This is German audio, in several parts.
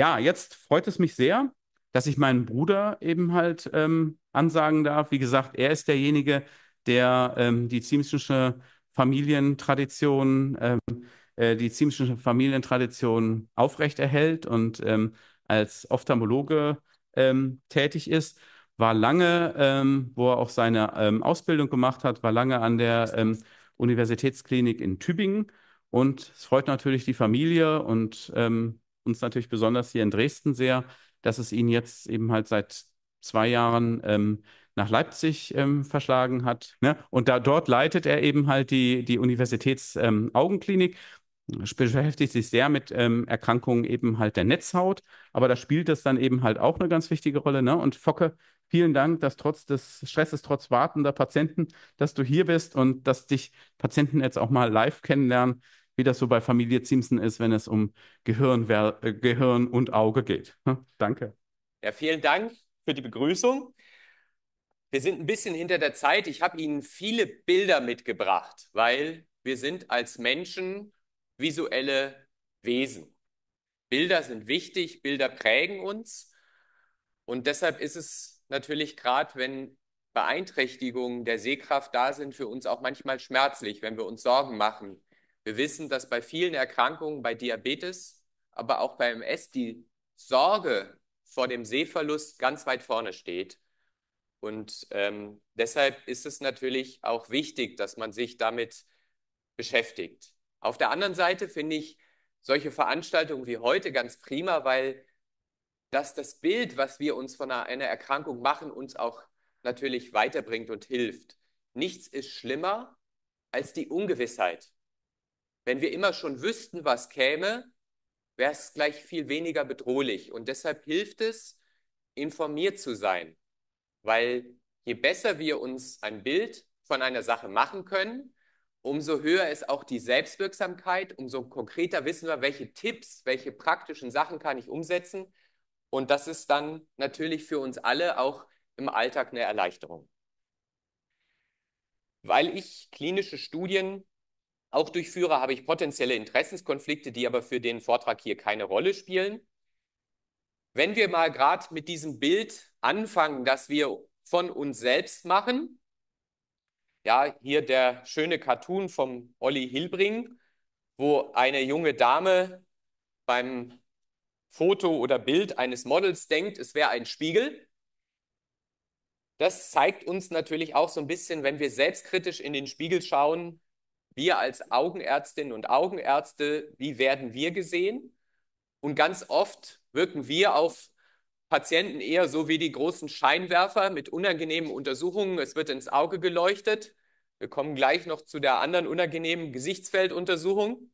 ja, jetzt freut es mich sehr, dass ich meinen Bruder eben halt ähm, ansagen darf. Wie gesagt, er ist derjenige, der ähm, die ziemliche Familientradition, ähm, äh, die ziemliche Familientradition aufrechterhält und ähm, als Ophthalmologe ähm, tätig ist. War lange, ähm, wo er auch seine Ausbildung gemacht hat, war lange an der Universitätsklinik in Tübingen. Und es freut natürlich die Familie und ähm, uns natürlich besonders hier in Dresden sehr, dass es ihn jetzt eben halt seit zwei Jahren ähm, nach Leipzig ähm, verschlagen hat. Ne? Und da, dort leitet er eben halt die, die Universitätsaugenklinik. Ähm, beschäftigt sich sehr mit ähm, Erkrankungen eben halt der Netzhaut, aber da spielt das dann eben halt auch eine ganz wichtige Rolle. Ne? Und Focke, vielen Dank, dass trotz des Stresses, trotz wartender Patienten, dass du hier bist und dass dich Patienten jetzt auch mal live kennenlernen wie das so bei Familie Ziemsen ist, wenn es um Gehirn, äh, Gehirn und Auge geht. Ne? Danke. Ja, vielen Dank für die Begrüßung. Wir sind ein bisschen hinter der Zeit. Ich habe Ihnen viele Bilder mitgebracht, weil wir sind als Menschen visuelle Wesen. Bilder sind wichtig, Bilder prägen uns. Und deshalb ist es natürlich gerade, wenn Beeinträchtigungen der Sehkraft da sind, für uns auch manchmal schmerzlich, wenn wir uns Sorgen machen wir wissen, dass bei vielen Erkrankungen, bei Diabetes, aber auch bei MS, die Sorge vor dem Sehverlust ganz weit vorne steht. Und ähm, deshalb ist es natürlich auch wichtig, dass man sich damit beschäftigt. Auf der anderen Seite finde ich solche Veranstaltungen wie heute ganz prima, weil das das Bild, was wir uns von einer Erkrankung machen, uns auch natürlich weiterbringt und hilft. Nichts ist schlimmer als die Ungewissheit. Wenn wir immer schon wüssten, was käme, wäre es gleich viel weniger bedrohlich. Und deshalb hilft es, informiert zu sein. Weil je besser wir uns ein Bild von einer Sache machen können, umso höher ist auch die Selbstwirksamkeit, umso konkreter wissen wir, welche Tipps, welche praktischen Sachen kann ich umsetzen. Und das ist dann natürlich für uns alle auch im Alltag eine Erleichterung. Weil ich klinische Studien auch durch habe ich potenzielle Interessenskonflikte, die aber für den Vortrag hier keine Rolle spielen. Wenn wir mal gerade mit diesem Bild anfangen, das wir von uns selbst machen, ja, hier der schöne Cartoon vom Olli Hilbring, wo eine junge Dame beim Foto oder Bild eines Models denkt, es wäre ein Spiegel. Das zeigt uns natürlich auch so ein bisschen, wenn wir selbstkritisch in den Spiegel schauen, wir als Augenärztinnen und Augenärzte, wie werden wir gesehen? Und ganz oft wirken wir auf Patienten eher so wie die großen Scheinwerfer mit unangenehmen Untersuchungen. Es wird ins Auge geleuchtet. Wir kommen gleich noch zu der anderen unangenehmen Gesichtsfelduntersuchung.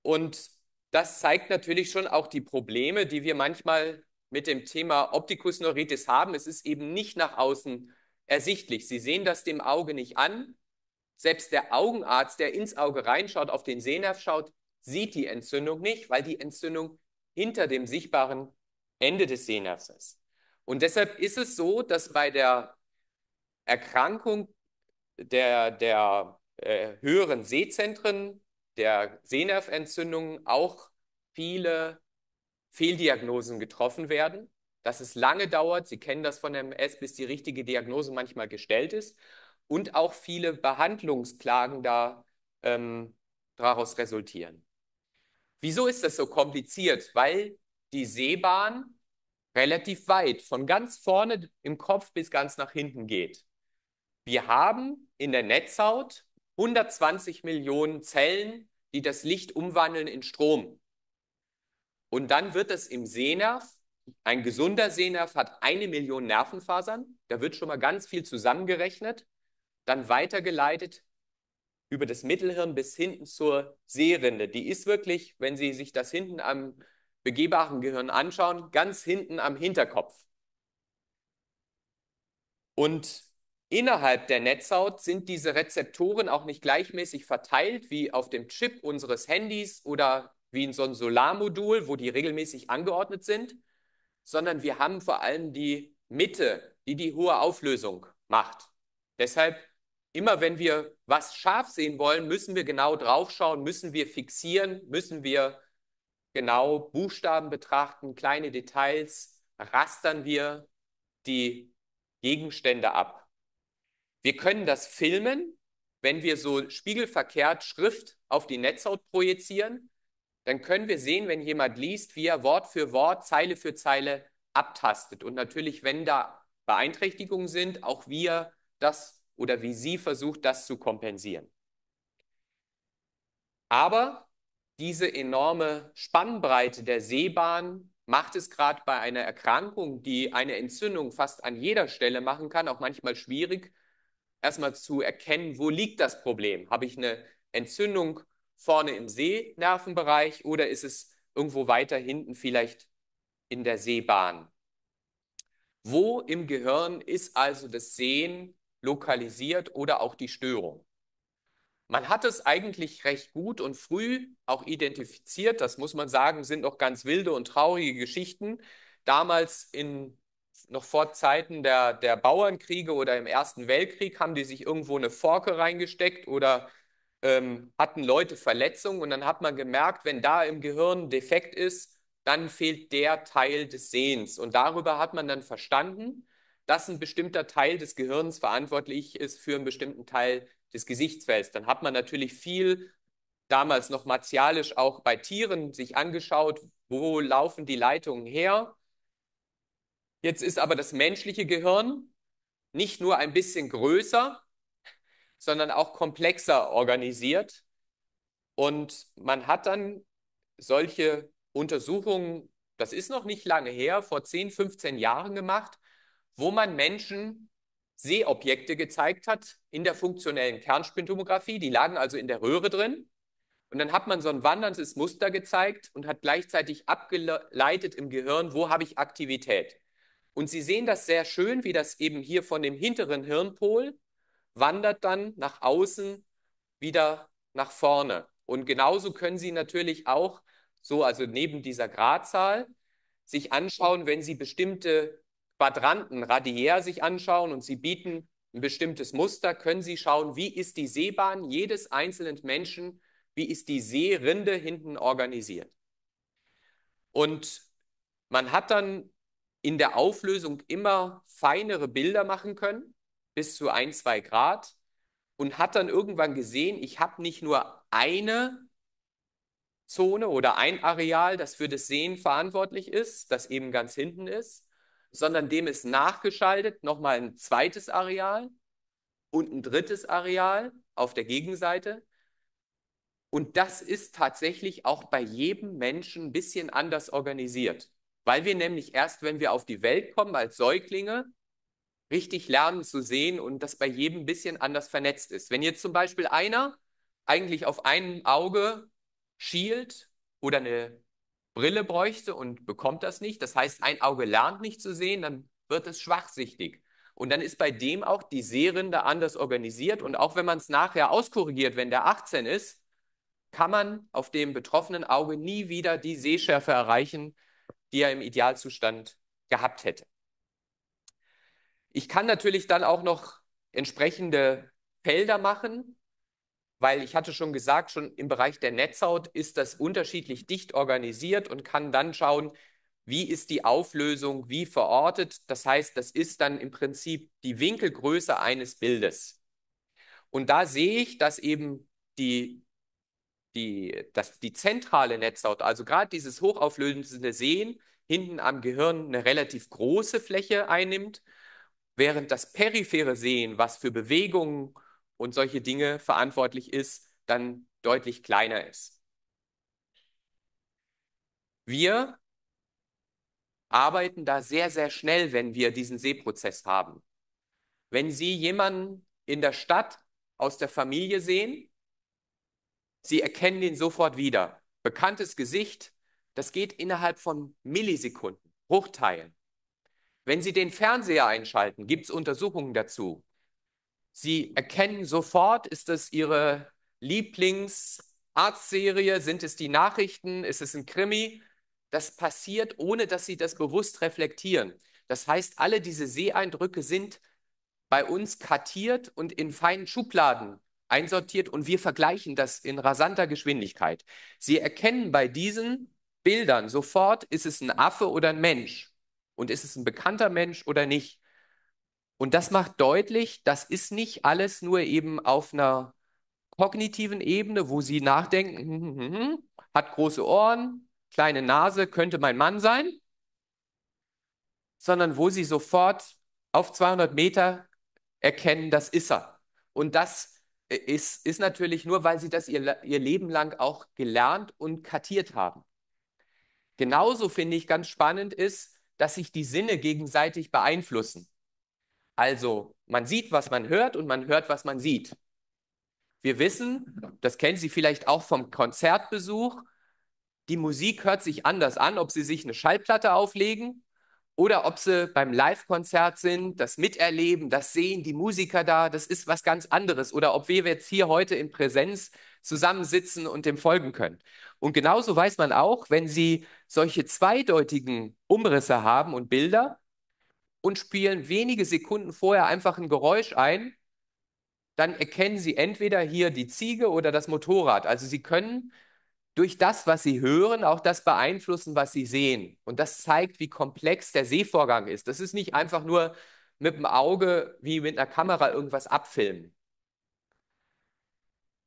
Und das zeigt natürlich schon auch die Probleme, die wir manchmal mit dem Thema Optikusneuritis haben. Es ist eben nicht nach außen ersichtlich. Sie sehen das dem Auge nicht an. Selbst der Augenarzt, der ins Auge reinschaut, auf den Sehnerv schaut, sieht die Entzündung nicht, weil die Entzündung hinter dem sichtbaren Ende des Sehnervs ist. Und deshalb ist es so, dass bei der Erkrankung der, der äh, höheren Sehzentren, der Sehnerventzündungen auch viele Fehldiagnosen getroffen werden, dass es lange dauert. Sie kennen das von MS, bis die richtige Diagnose manchmal gestellt ist und auch viele Behandlungsklagen da, ähm, daraus resultieren. Wieso ist das so kompliziert? Weil die Sehbahn relativ weit, von ganz vorne im Kopf bis ganz nach hinten geht. Wir haben in der Netzhaut 120 Millionen Zellen, die das Licht umwandeln in Strom. Und dann wird es im Sehnerv, ein gesunder Sehnerv hat eine Million Nervenfasern, da wird schon mal ganz viel zusammengerechnet dann weitergeleitet über das Mittelhirn bis hinten zur Sehrinde. Die ist wirklich, wenn Sie sich das hinten am begehbaren Gehirn anschauen, ganz hinten am Hinterkopf. Und innerhalb der Netzhaut sind diese Rezeptoren auch nicht gleichmäßig verteilt wie auf dem Chip unseres Handys oder wie in so einem Solarmodul, wo die regelmäßig angeordnet sind, sondern wir haben vor allem die Mitte, die die hohe Auflösung macht. Deshalb immer wenn wir was scharf sehen wollen, müssen wir genau draufschauen, müssen wir fixieren, müssen wir genau Buchstaben betrachten, kleine Details, rastern wir die Gegenstände ab. Wir können das filmen, wenn wir so spiegelverkehrt Schrift auf die Netzhaut projizieren, dann können wir sehen, wenn jemand liest, wie er Wort für Wort, Zeile für Zeile abtastet. Und natürlich, wenn da Beeinträchtigungen sind, auch wir er das oder wie sie versucht, das zu kompensieren. Aber diese enorme Spannbreite der Sehbahn macht es gerade bei einer Erkrankung, die eine Entzündung fast an jeder Stelle machen kann, auch manchmal schwierig, erstmal zu erkennen, wo liegt das Problem? Habe ich eine Entzündung vorne im Sehnervenbereich oder ist es irgendwo weiter hinten vielleicht in der Sehbahn? Wo im Gehirn ist also das Sehen lokalisiert oder auch die Störung. Man hat es eigentlich recht gut und früh auch identifiziert. Das muss man sagen, sind noch ganz wilde und traurige Geschichten. Damals in noch vor Zeiten der, der Bauernkriege oder im Ersten Weltkrieg haben die sich irgendwo eine Forke reingesteckt oder ähm, hatten Leute Verletzungen und dann hat man gemerkt, wenn da im Gehirn defekt ist, dann fehlt der Teil des Sehens. Und darüber hat man dann verstanden, dass ein bestimmter Teil des Gehirns verantwortlich ist für einen bestimmten Teil des Gesichtsfelds. Dann hat man natürlich viel damals noch martialisch auch bei Tieren sich angeschaut, wo laufen die Leitungen her. Jetzt ist aber das menschliche Gehirn nicht nur ein bisschen größer, sondern auch komplexer organisiert. Und man hat dann solche Untersuchungen, das ist noch nicht lange her, vor 10, 15 Jahren gemacht, wo man Menschen Seeobjekte gezeigt hat in der funktionellen Kernspintomographie. Die lagen also in der Röhre drin. Und dann hat man so ein wanderndes Muster gezeigt und hat gleichzeitig abgeleitet im Gehirn, wo habe ich Aktivität. Und Sie sehen das sehr schön, wie das eben hier von dem hinteren Hirnpol wandert dann nach außen wieder nach vorne. Und genauso können Sie natürlich auch so, also neben dieser Gradzahl, sich anschauen, wenn Sie bestimmte Quadranten radiär sich anschauen und sie bieten ein bestimmtes Muster, können sie schauen, wie ist die Seebahn jedes einzelnen Menschen, wie ist die Seerinde hinten organisiert. Und man hat dann in der Auflösung immer feinere Bilder machen können, bis zu ein, zwei Grad, und hat dann irgendwann gesehen, ich habe nicht nur eine Zone oder ein Areal, das für das Sehen verantwortlich ist, das eben ganz hinten ist, sondern dem ist nachgeschaltet nochmal ein zweites Areal und ein drittes Areal auf der Gegenseite. Und das ist tatsächlich auch bei jedem Menschen ein bisschen anders organisiert, weil wir nämlich erst, wenn wir auf die Welt kommen als Säuglinge, richtig lernen zu sehen und das bei jedem ein bisschen anders vernetzt ist. Wenn jetzt zum Beispiel einer eigentlich auf einem Auge schielt oder eine Brille bräuchte und bekommt das nicht. Das heißt, ein Auge lernt nicht zu sehen, dann wird es schwachsichtig. Und dann ist bei dem auch die Sehrinde anders organisiert. Und auch wenn man es nachher auskorrigiert, wenn der 18 ist, kann man auf dem betroffenen Auge nie wieder die Sehschärfe erreichen, die er im Idealzustand gehabt hätte. Ich kann natürlich dann auch noch entsprechende Felder machen, weil ich hatte schon gesagt, schon im Bereich der Netzhaut ist das unterschiedlich dicht organisiert und kann dann schauen, wie ist die Auflösung, wie verortet. Das heißt, das ist dann im Prinzip die Winkelgröße eines Bildes. Und da sehe ich, dass eben die, die, dass die zentrale Netzhaut, also gerade dieses hochauflösende Sehen, hinten am Gehirn eine relativ große Fläche einnimmt, während das periphere Sehen, was für Bewegungen und solche Dinge verantwortlich ist, dann deutlich kleiner ist. Wir arbeiten da sehr, sehr schnell, wenn wir diesen Sehprozess haben. Wenn Sie jemanden in der Stadt aus der Familie sehen, Sie erkennen ihn sofort wieder. Bekanntes Gesicht, das geht innerhalb von Millisekunden, Bruchteilen. Wenn Sie den Fernseher einschalten, gibt es Untersuchungen dazu. Sie erkennen sofort, ist es ihre Lieblingsarztserie, sind es die Nachrichten, ist es ein Krimi. Das passiert, ohne dass sie das bewusst reflektieren. Das heißt, alle diese Seeeindrücke sind bei uns kartiert und in feinen Schubladen einsortiert und wir vergleichen das in rasanter Geschwindigkeit. Sie erkennen bei diesen Bildern sofort, ist es ein Affe oder ein Mensch und ist es ein bekannter Mensch oder nicht. Und das macht deutlich, das ist nicht alles nur eben auf einer kognitiven Ebene, wo sie nachdenken, hm, hm, hm, hat große Ohren, kleine Nase, könnte mein Mann sein, sondern wo sie sofort auf 200 Meter erkennen, das ist er. Und das ist, ist natürlich nur, weil sie das ihr, ihr Leben lang auch gelernt und kartiert haben. Genauso finde ich ganz spannend ist, dass sich die Sinne gegenseitig beeinflussen. Also man sieht, was man hört und man hört, was man sieht. Wir wissen, das kennen Sie vielleicht auch vom Konzertbesuch, die Musik hört sich anders an, ob Sie sich eine Schallplatte auflegen oder ob Sie beim Live-Konzert sind, das Miterleben, das Sehen, die Musiker da, das ist was ganz anderes. Oder ob wir jetzt hier heute in Präsenz zusammensitzen und dem folgen können. Und genauso weiß man auch, wenn Sie solche zweideutigen Umrisse haben und Bilder, und spielen wenige Sekunden vorher einfach ein Geräusch ein, dann erkennen sie entweder hier die Ziege oder das Motorrad. Also sie können durch das, was sie hören, auch das beeinflussen, was sie sehen. Und das zeigt, wie komplex der Sehvorgang ist. Das ist nicht einfach nur mit dem Auge wie mit einer Kamera irgendwas abfilmen.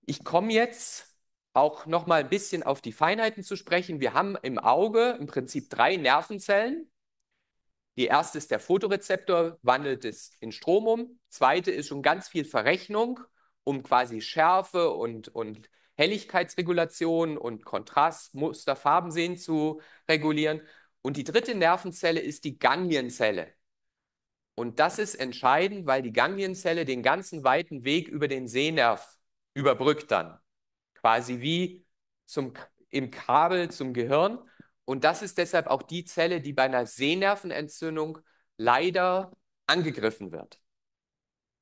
Ich komme jetzt auch noch mal ein bisschen auf die Feinheiten zu sprechen. Wir haben im Auge im Prinzip drei Nervenzellen. Die erste ist der Fotorezeptor, wandelt es in Strom um. Zweite ist schon ganz viel Verrechnung, um quasi Schärfe und, und Helligkeitsregulation und Kontrastmuster, Muster, Farben sehen zu regulieren. Und die dritte Nervenzelle ist die Ganglienzelle. Und das ist entscheidend, weil die Ganglienzelle den ganzen weiten Weg über den Sehnerv überbrückt dann. Quasi wie zum, im Kabel zum Gehirn. Und das ist deshalb auch die Zelle, die bei einer Sehnervenentzündung leider angegriffen wird.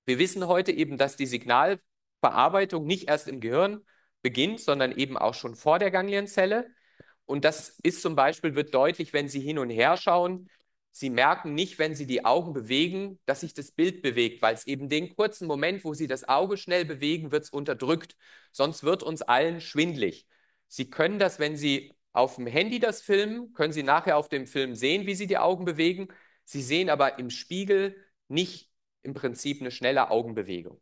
Wir wissen heute eben, dass die Signalverarbeitung nicht erst im Gehirn beginnt, sondern eben auch schon vor der Ganglienzelle. Und das ist zum Beispiel, wird deutlich, wenn Sie hin und her schauen. Sie merken nicht, wenn Sie die Augen bewegen, dass sich das Bild bewegt, weil es eben den kurzen Moment, wo Sie das Auge schnell bewegen, wird es unterdrückt. Sonst wird uns allen schwindlig. Sie können das, wenn Sie auf dem Handy das filmen, können Sie nachher auf dem Film sehen, wie Sie die Augen bewegen. Sie sehen aber im Spiegel nicht im Prinzip eine schnelle Augenbewegung.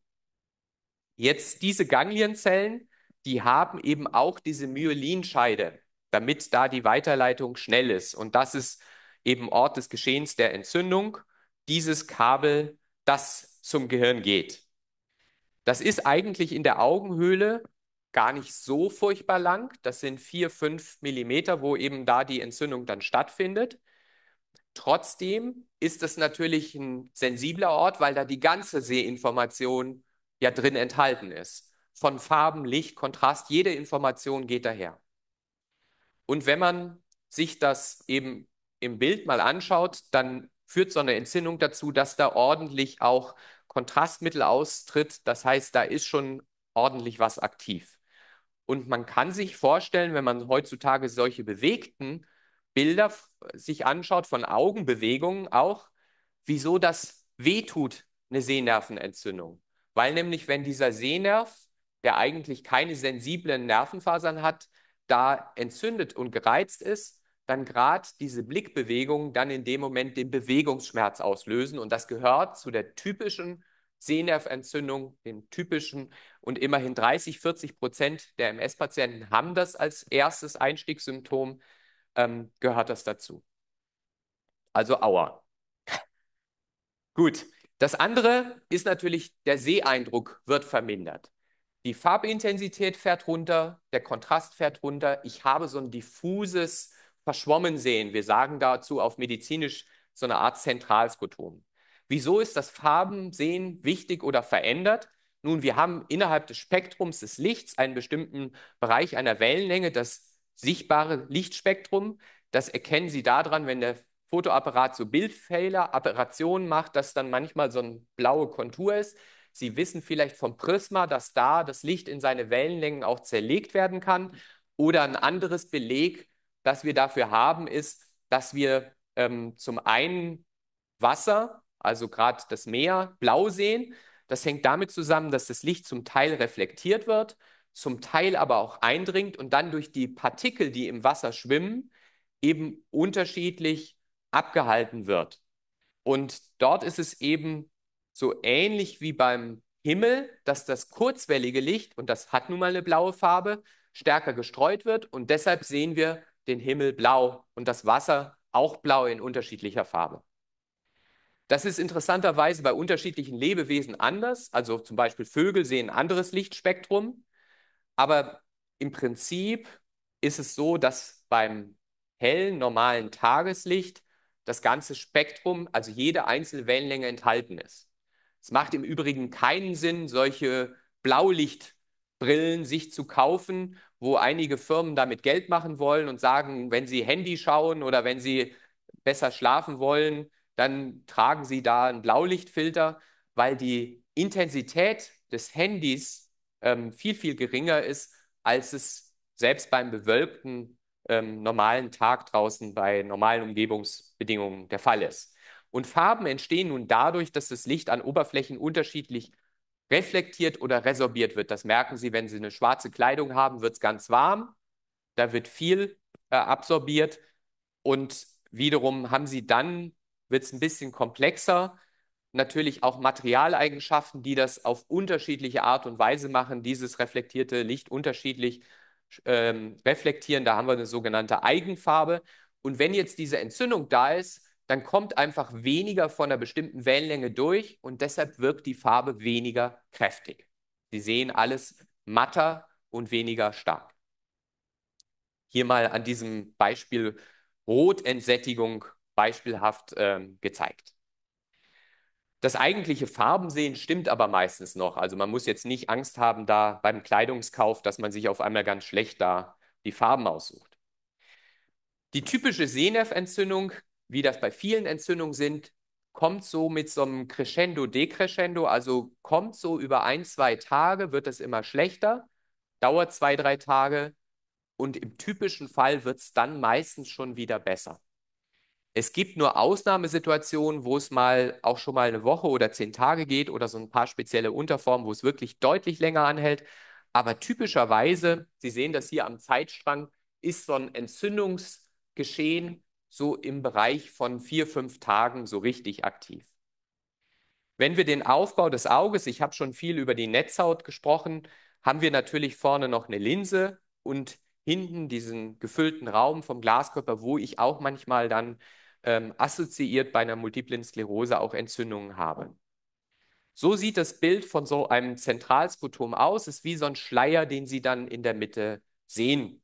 Jetzt diese Ganglienzellen, die haben eben auch diese Myelinscheide, damit da die Weiterleitung schnell ist. Und das ist eben Ort des Geschehens der Entzündung, dieses Kabel, das zum Gehirn geht. Das ist eigentlich in der Augenhöhle gar nicht so furchtbar lang. Das sind 4, 5 Millimeter, wo eben da die Entzündung dann stattfindet. Trotzdem ist es natürlich ein sensibler Ort, weil da die ganze Sehinformation ja drin enthalten ist. Von Farben, Licht, Kontrast, jede Information geht daher. Und wenn man sich das eben im Bild mal anschaut, dann führt so eine Entzündung dazu, dass da ordentlich auch Kontrastmittel austritt. Das heißt, da ist schon ordentlich was aktiv. Und man kann sich vorstellen, wenn man heutzutage solche bewegten Bilder sich anschaut von Augenbewegungen auch, wieso das wehtut, eine Sehnervenentzündung. Weil nämlich, wenn dieser Sehnerv, der eigentlich keine sensiblen Nervenfasern hat, da entzündet und gereizt ist, dann gerade diese Blickbewegungen dann in dem Moment den Bewegungsschmerz auslösen. Und das gehört zu der typischen Sehnerventzündung, den typischen. Und immerhin 30, 40 Prozent der MS-Patienten haben das als erstes Einstiegssymptom, ähm, gehört das dazu. Also Aua. Gut, das andere ist natürlich, der Seeeindruck wird vermindert. Die Farbintensität fährt runter, der Kontrast fährt runter. Ich habe so ein diffuses Verschwommensehen. Wir sagen dazu auf medizinisch so eine Art Zentralskotom. Wieso ist das Farbensehen wichtig oder verändert? Nun, wir haben innerhalb des Spektrums des Lichts einen bestimmten Bereich einer Wellenlänge, das sichtbare Lichtspektrum. Das erkennen Sie daran, wenn der Fotoapparat so Bildfehler, Apparationen macht, dass dann manchmal so eine blaue Kontur ist. Sie wissen vielleicht vom Prisma, dass da das Licht in seine Wellenlängen auch zerlegt werden kann. Oder ein anderes Beleg, das wir dafür haben, ist, dass wir ähm, zum einen Wasser also gerade das Meer, blau sehen. Das hängt damit zusammen, dass das Licht zum Teil reflektiert wird, zum Teil aber auch eindringt und dann durch die Partikel, die im Wasser schwimmen, eben unterschiedlich abgehalten wird. Und dort ist es eben so ähnlich wie beim Himmel, dass das kurzwellige Licht, und das hat nun mal eine blaue Farbe, stärker gestreut wird und deshalb sehen wir den Himmel blau und das Wasser auch blau in unterschiedlicher Farbe. Das ist interessanterweise bei unterschiedlichen Lebewesen anders. Also zum Beispiel Vögel sehen ein anderes Lichtspektrum. Aber im Prinzip ist es so, dass beim hellen, normalen Tageslicht das ganze Spektrum, also jede einzelne Wellenlänge enthalten ist. Es macht im Übrigen keinen Sinn, solche Blaulichtbrillen sich zu kaufen, wo einige Firmen damit Geld machen wollen und sagen, wenn sie Handy schauen oder wenn sie besser schlafen wollen, dann tragen Sie da einen Blaulichtfilter, weil die Intensität des Handys ähm, viel, viel geringer ist, als es selbst beim bewölkten ähm, normalen Tag draußen bei normalen Umgebungsbedingungen der Fall ist. Und Farben entstehen nun dadurch, dass das Licht an Oberflächen unterschiedlich reflektiert oder resorbiert wird. Das merken Sie, wenn Sie eine schwarze Kleidung haben, wird es ganz warm, da wird viel äh, absorbiert und wiederum haben Sie dann wird es ein bisschen komplexer. Natürlich auch Materialeigenschaften, die das auf unterschiedliche Art und Weise machen, dieses reflektierte Licht unterschiedlich ähm, reflektieren. Da haben wir eine sogenannte Eigenfarbe. Und wenn jetzt diese Entzündung da ist, dann kommt einfach weniger von einer bestimmten Wellenlänge durch und deshalb wirkt die Farbe weniger kräftig. Sie sehen alles matter und weniger stark. Hier mal an diesem Beispiel Rotentsättigung beispielhaft ähm, gezeigt. Das eigentliche Farbensehen stimmt aber meistens noch. Also man muss jetzt nicht Angst haben da beim Kleidungskauf, dass man sich auf einmal ganz schlecht da die Farben aussucht. Die typische Sehnerventzündung, wie das bei vielen Entzündungen sind, kommt so mit so einem Crescendo, Decrescendo, also kommt so über ein, zwei Tage, wird es immer schlechter, dauert zwei, drei Tage und im typischen Fall wird es dann meistens schon wieder besser. Es gibt nur Ausnahmesituationen, wo es mal auch schon mal eine Woche oder zehn Tage geht oder so ein paar spezielle Unterformen, wo es wirklich deutlich länger anhält. Aber typischerweise, Sie sehen das hier am Zeitstrang, ist so ein Entzündungsgeschehen so im Bereich von vier, fünf Tagen so richtig aktiv. Wenn wir den Aufbau des Auges, ich habe schon viel über die Netzhaut gesprochen, haben wir natürlich vorne noch eine Linse und hinten diesen gefüllten Raum vom Glaskörper, wo ich auch manchmal dann ähm, assoziiert bei einer multiplen Sklerose auch Entzündungen haben. So sieht das Bild von so einem Zentralsputom aus, Es ist wie so ein Schleier, den Sie dann in der Mitte sehen.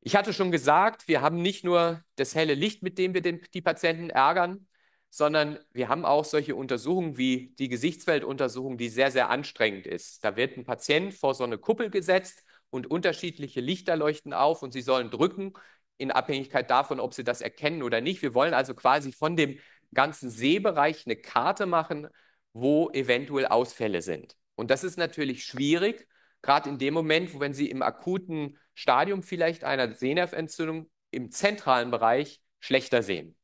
Ich hatte schon gesagt, wir haben nicht nur das helle Licht, mit dem wir den, die Patienten ärgern, sondern wir haben auch solche Untersuchungen wie die Gesichtsfelduntersuchung, die sehr, sehr anstrengend ist. Da wird ein Patient vor so eine Kuppel gesetzt und unterschiedliche Lichter leuchten auf und sie sollen drücken in Abhängigkeit davon, ob sie das erkennen oder nicht. Wir wollen also quasi von dem ganzen Sehbereich eine Karte machen, wo eventuell Ausfälle sind. Und das ist natürlich schwierig, gerade in dem Moment, wo wenn Sie im akuten Stadium vielleicht einer Sehnerventzündung im zentralen Bereich schlechter sehen.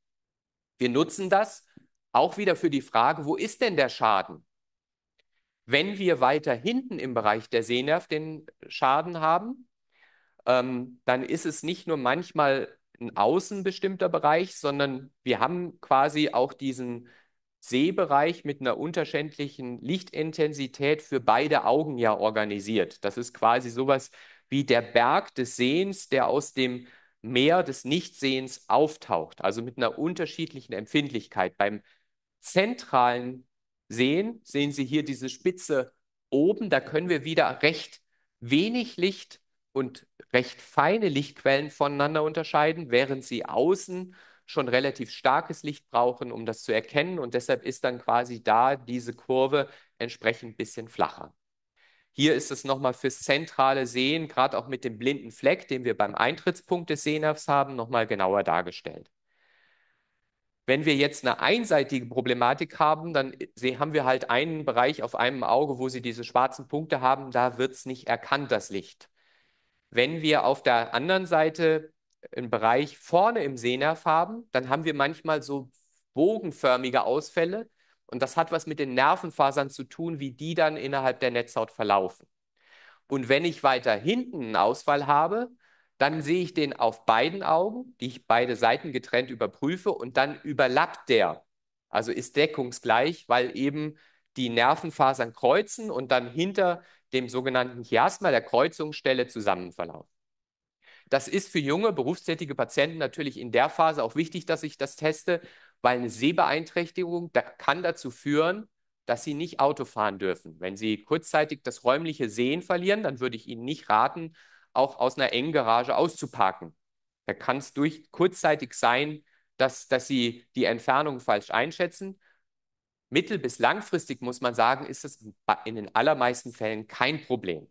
Wir nutzen das auch wieder für die Frage, wo ist denn der Schaden? Wenn wir weiter hinten im Bereich der Sehnerv den Schaden haben, ähm, dann ist es nicht nur manchmal ein außenbestimmter Bereich, sondern wir haben quasi auch diesen Sehbereich mit einer unterschiedlichen Lichtintensität für beide Augen ja organisiert. Das ist quasi sowas wie der Berg des Sehens, der aus dem Meer des Nichtsehens auftaucht, also mit einer unterschiedlichen Empfindlichkeit. Beim zentralen Sehen sehen Sie hier diese Spitze oben, da können wir wieder recht wenig Licht und recht feine Lichtquellen voneinander unterscheiden, während sie außen schon relativ starkes Licht brauchen, um das zu erkennen. Und deshalb ist dann quasi da diese Kurve entsprechend ein bisschen flacher. Hier ist es nochmal fürs zentrale Sehen, gerade auch mit dem blinden Fleck, den wir beim Eintrittspunkt des Sehnervs haben, nochmal genauer dargestellt. Wenn wir jetzt eine einseitige Problematik haben, dann haben wir halt einen Bereich auf einem Auge, wo Sie diese schwarzen Punkte haben, da wird es nicht erkannt, das Licht. Wenn wir auf der anderen Seite einen Bereich vorne im Sehnerv haben, dann haben wir manchmal so bogenförmige Ausfälle. Und das hat was mit den Nervenfasern zu tun, wie die dann innerhalb der Netzhaut verlaufen. Und wenn ich weiter hinten einen Ausfall habe, dann sehe ich den auf beiden Augen, die ich beide Seiten getrennt überprüfe und dann überlappt der. Also ist deckungsgleich, weil eben die Nervenfasern kreuzen und dann hinter dem sogenannten Chiasma der Kreuzungsstelle zusammenverlaufen. Das ist für junge, berufstätige Patienten natürlich in der Phase auch wichtig, dass ich das teste, weil eine Sehbeeinträchtigung da kann dazu führen, dass sie nicht Auto fahren dürfen. Wenn sie kurzzeitig das räumliche Sehen verlieren, dann würde ich ihnen nicht raten, auch aus einer engen Garage auszuparken. Da kann es durch kurzzeitig sein, dass, dass sie die Entfernung falsch einschätzen mittel- bis langfristig muss man sagen, ist es in den allermeisten Fällen kein Problem.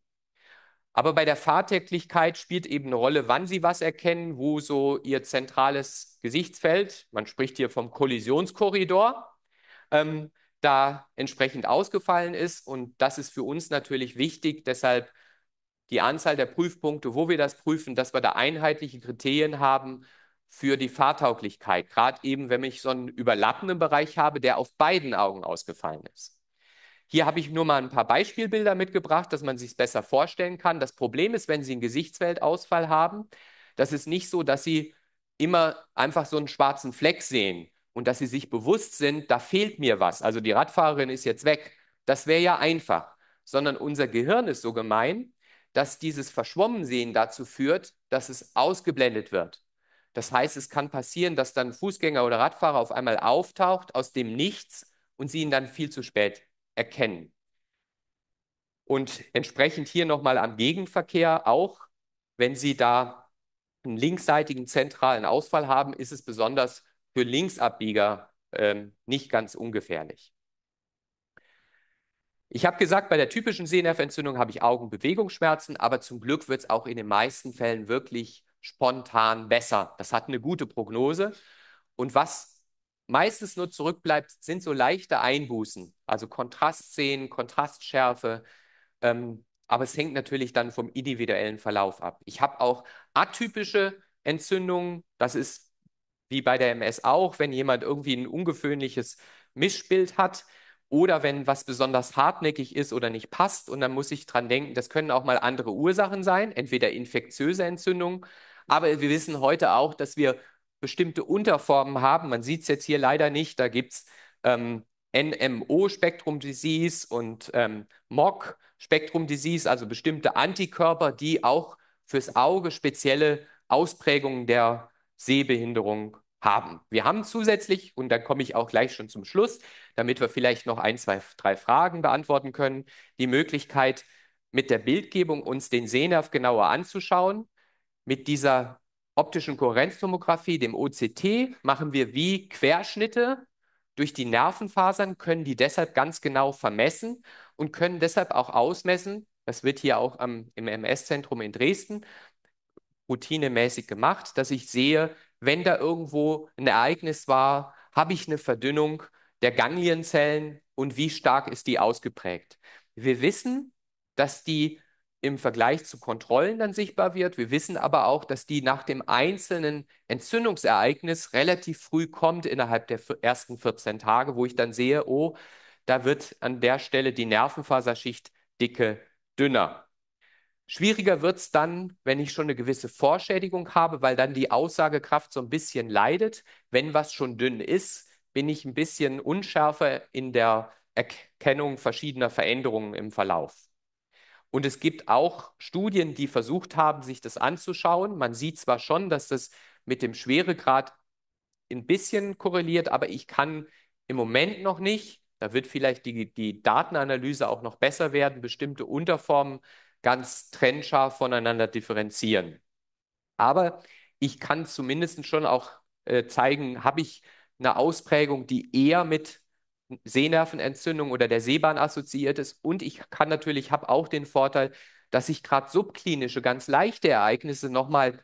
Aber bei der Fahrtäglichkeit spielt eben eine Rolle, wann Sie was erkennen, wo so Ihr zentrales Gesichtsfeld, man spricht hier vom Kollisionskorridor, ähm, da entsprechend ausgefallen ist. Und das ist für uns natürlich wichtig. Deshalb die Anzahl der Prüfpunkte, wo wir das prüfen, dass wir da einheitliche Kriterien haben, für die Fahrtauglichkeit, gerade eben, wenn ich so einen überlappenden Bereich habe, der auf beiden Augen ausgefallen ist. Hier habe ich nur mal ein paar Beispielbilder mitgebracht, dass man sich es besser vorstellen kann. Das Problem ist, wenn Sie einen Gesichtsweltausfall haben, das ist nicht so, dass Sie immer einfach so einen schwarzen Fleck sehen und dass Sie sich bewusst sind, da fehlt mir was. Also die Radfahrerin ist jetzt weg. Das wäre ja einfach. Sondern unser Gehirn ist so gemein, dass dieses Verschwommensehen dazu führt, dass es ausgeblendet wird. Das heißt, es kann passieren, dass dann Fußgänger oder Radfahrer auf einmal auftaucht aus dem Nichts und sie ihn dann viel zu spät erkennen. Und entsprechend hier nochmal am Gegenverkehr auch, wenn Sie da einen linksseitigen zentralen Ausfall haben, ist es besonders für Linksabbieger ähm, nicht ganz ungefährlich. Ich habe gesagt, bei der typischen Sehnerventzündung habe ich Augenbewegungsschmerzen, aber zum Glück wird es auch in den meisten Fällen wirklich spontan besser. Das hat eine gute Prognose. Und was meistens nur zurückbleibt, sind so leichte Einbußen, also Kontrastszenen, Kontrastschärfe. Ähm, aber es hängt natürlich dann vom individuellen Verlauf ab. Ich habe auch atypische Entzündungen. Das ist wie bei der MS auch, wenn jemand irgendwie ein ungewöhnliches Mischbild hat oder wenn was besonders hartnäckig ist oder nicht passt. Und dann muss ich dran denken, das können auch mal andere Ursachen sein, entweder infektiöse Entzündungen, aber wir wissen heute auch, dass wir bestimmte Unterformen haben. Man sieht es jetzt hier leider nicht. Da gibt es ähm, NMO-Spektrum Disease und ähm, MOC-Spektrum Disease, also bestimmte Antikörper, die auch fürs Auge spezielle Ausprägungen der Sehbehinderung haben. Wir haben zusätzlich, und da komme ich auch gleich schon zum Schluss, damit wir vielleicht noch ein, zwei, drei Fragen beantworten können, die Möglichkeit, mit der Bildgebung uns den Sehnerv genauer anzuschauen. Mit dieser optischen Kohärenztomographie, dem OCT, machen wir wie Querschnitte durch die Nervenfasern, können die deshalb ganz genau vermessen und können deshalb auch ausmessen, das wird hier auch am, im MS-Zentrum in Dresden routinemäßig gemacht, dass ich sehe, wenn da irgendwo ein Ereignis war, habe ich eine Verdünnung der Ganglienzellen und wie stark ist die ausgeprägt. Wir wissen, dass die im Vergleich zu Kontrollen dann sichtbar wird. Wir wissen aber auch, dass die nach dem einzelnen Entzündungsereignis relativ früh kommt innerhalb der ersten 14 Tage, wo ich dann sehe, oh, da wird an der Stelle die Nervenfaserschicht dicke, dünner. Schwieriger wird es dann, wenn ich schon eine gewisse Vorschädigung habe, weil dann die Aussagekraft so ein bisschen leidet. Wenn was schon dünn ist, bin ich ein bisschen unschärfer in der Erkennung verschiedener Veränderungen im Verlauf. Und es gibt auch Studien, die versucht haben, sich das anzuschauen. Man sieht zwar schon, dass das mit dem Schweregrad ein bisschen korreliert, aber ich kann im Moment noch nicht, da wird vielleicht die, die Datenanalyse auch noch besser werden, bestimmte Unterformen ganz trennscharf voneinander differenzieren. Aber ich kann zumindest schon auch äh, zeigen, habe ich eine Ausprägung, die eher mit Sehnervenentzündung oder der Sehbahn assoziiert ist. Und ich kann natürlich, habe auch den Vorteil, dass ich gerade subklinische, ganz leichte Ereignisse nochmal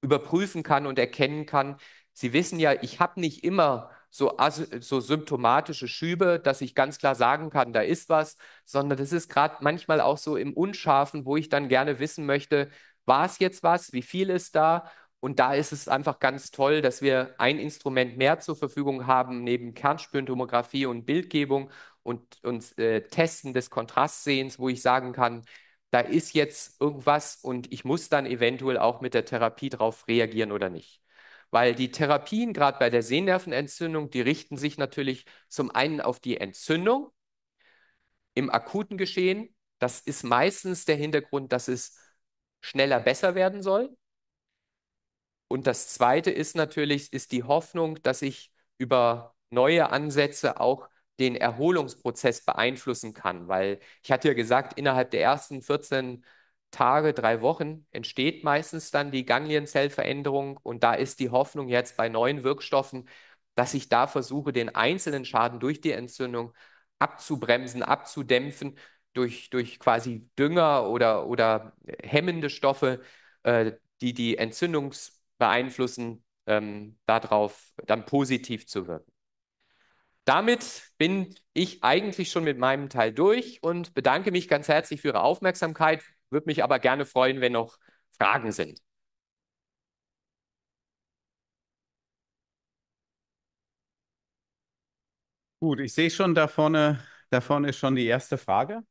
überprüfen kann und erkennen kann. Sie wissen ja, ich habe nicht immer so, so symptomatische Schübe, dass ich ganz klar sagen kann, da ist was, sondern das ist gerade manchmal auch so im Unscharfen, wo ich dann gerne wissen möchte, war es jetzt was, wie viel ist da und da ist es einfach ganz toll, dass wir ein Instrument mehr zur Verfügung haben, neben Kernspintomographie und Bildgebung und, und äh, Testen des Kontrastsehens, wo ich sagen kann, da ist jetzt irgendwas und ich muss dann eventuell auch mit der Therapie darauf reagieren oder nicht. Weil die Therapien, gerade bei der Sehnervenentzündung, die richten sich natürlich zum einen auf die Entzündung im akuten Geschehen. Das ist meistens der Hintergrund, dass es schneller besser werden soll, und das Zweite ist natürlich, ist die Hoffnung, dass ich über neue Ansätze auch den Erholungsprozess beeinflussen kann, weil ich hatte ja gesagt, innerhalb der ersten 14 Tage, drei Wochen entsteht meistens dann die Ganglienzellveränderung und da ist die Hoffnung jetzt bei neuen Wirkstoffen, dass ich da versuche, den einzelnen Schaden durch die Entzündung abzubremsen, abzudämpfen durch, durch quasi Dünger oder, oder hemmende Stoffe, äh, die die Entzündungs beeinflussen, ähm, darauf dann positiv zu wirken. Damit bin ich eigentlich schon mit meinem Teil durch und bedanke mich ganz herzlich für Ihre Aufmerksamkeit, würde mich aber gerne freuen, wenn noch Fragen sind. Gut, ich sehe schon da vorne, da vorne ist schon die erste Frage.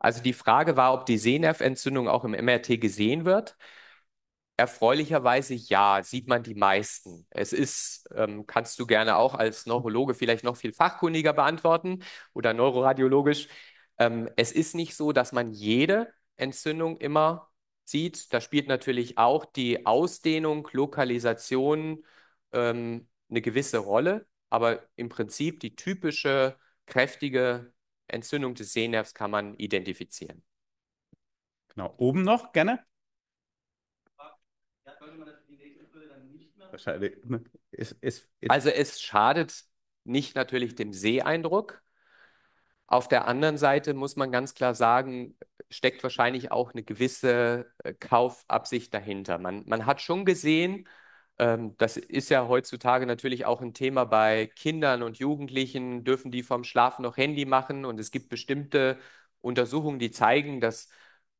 Also die Frage war, ob die Sehnerventzündung auch im MRT gesehen wird. Erfreulicherweise ja, sieht man die meisten. Es ist, ähm, kannst du gerne auch als Neurologe vielleicht noch viel fachkundiger beantworten oder neuroradiologisch. Ähm, es ist nicht so, dass man jede Entzündung immer sieht. Da spielt natürlich auch die Ausdehnung, Lokalisation ähm, eine gewisse Rolle, aber im Prinzip die typische kräftige Entzündung des Sehnervs kann man identifizieren. Genau, oben noch gerne. Ne? Es, es, es also es schadet nicht natürlich dem Seeeindruck. Auf der anderen Seite muss man ganz klar sagen, steckt wahrscheinlich auch eine gewisse äh, Kaufabsicht dahinter. Man, man hat schon gesehen, ähm, das ist ja heutzutage natürlich auch ein Thema bei Kindern und Jugendlichen. Dürfen die vom Schlafen noch Handy machen? Und es gibt bestimmte Untersuchungen, die zeigen, dass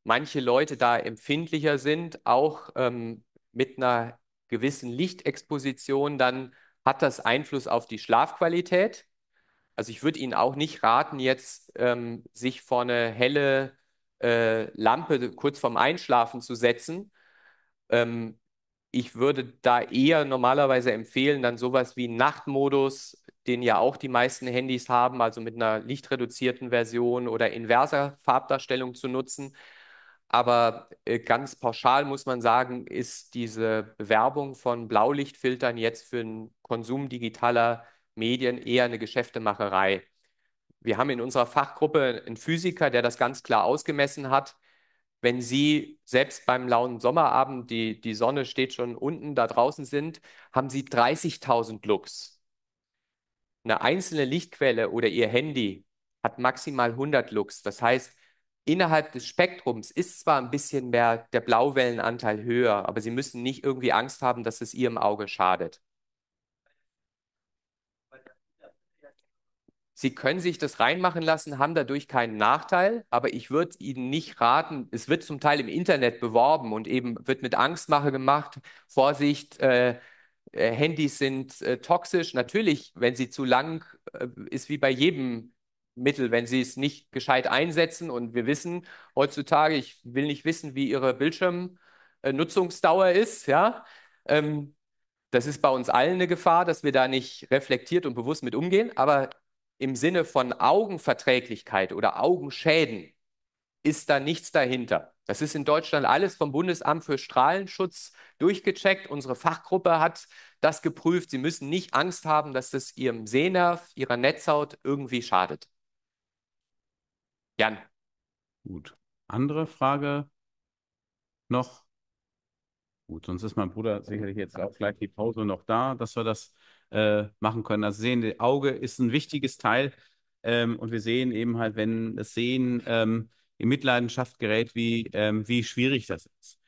manche Leute da empfindlicher sind, auch ähm, mit einer gewissen Lichtexposition, dann hat das Einfluss auf die Schlafqualität. Also ich würde Ihnen auch nicht raten, jetzt ähm, sich vor eine helle äh, Lampe kurz vorm Einschlafen zu setzen. Ähm, ich würde da eher normalerweise empfehlen, dann sowas wie Nachtmodus, den ja auch die meisten Handys haben, also mit einer lichtreduzierten Version oder inverser Farbdarstellung zu nutzen. Aber äh, ganz pauschal muss man sagen, ist diese Bewerbung von Blaulichtfiltern jetzt für den Konsum digitaler Medien eher eine Geschäftemacherei. Wir haben in unserer Fachgruppe einen Physiker, der das ganz klar ausgemessen hat wenn Sie selbst beim lauen Sommerabend, die, die Sonne steht schon unten, da draußen sind, haben Sie 30.000 Lux. Eine einzelne Lichtquelle oder Ihr Handy hat maximal 100 Lux. Das heißt, innerhalb des Spektrums ist zwar ein bisschen mehr der Blauwellenanteil höher, aber Sie müssen nicht irgendwie Angst haben, dass es Ihrem Auge schadet. Sie können sich das reinmachen lassen, haben dadurch keinen Nachteil, aber ich würde Ihnen nicht raten, es wird zum Teil im Internet beworben und eben wird mit Angstmache gemacht, Vorsicht, äh, äh, Handys sind äh, toxisch. Natürlich, wenn sie zu lang äh, ist, wie bei jedem Mittel, wenn sie es nicht gescheit einsetzen und wir wissen heutzutage, ich will nicht wissen, wie ihre Bildschirmnutzungsdauer ist, ja. Ähm, das ist bei uns allen eine Gefahr, dass wir da nicht reflektiert und bewusst mit umgehen, aber im Sinne von Augenverträglichkeit oder Augenschäden ist da nichts dahinter. Das ist in Deutschland alles vom Bundesamt für Strahlenschutz durchgecheckt. Unsere Fachgruppe hat das geprüft. Sie müssen nicht Angst haben, dass das Ihrem Sehnerv, Ihrer Netzhaut irgendwie schadet. Jan. Gut. Andere Frage noch? Gut, sonst ist mein Bruder sicherlich jetzt auch gleich die Pause noch da, dass wir das äh, machen können. Also sehen, das Auge ist ein wichtiges Teil ähm, und wir sehen eben halt, wenn das Sehen ähm, in Mitleidenschaft gerät, wie, ähm, wie schwierig das ist.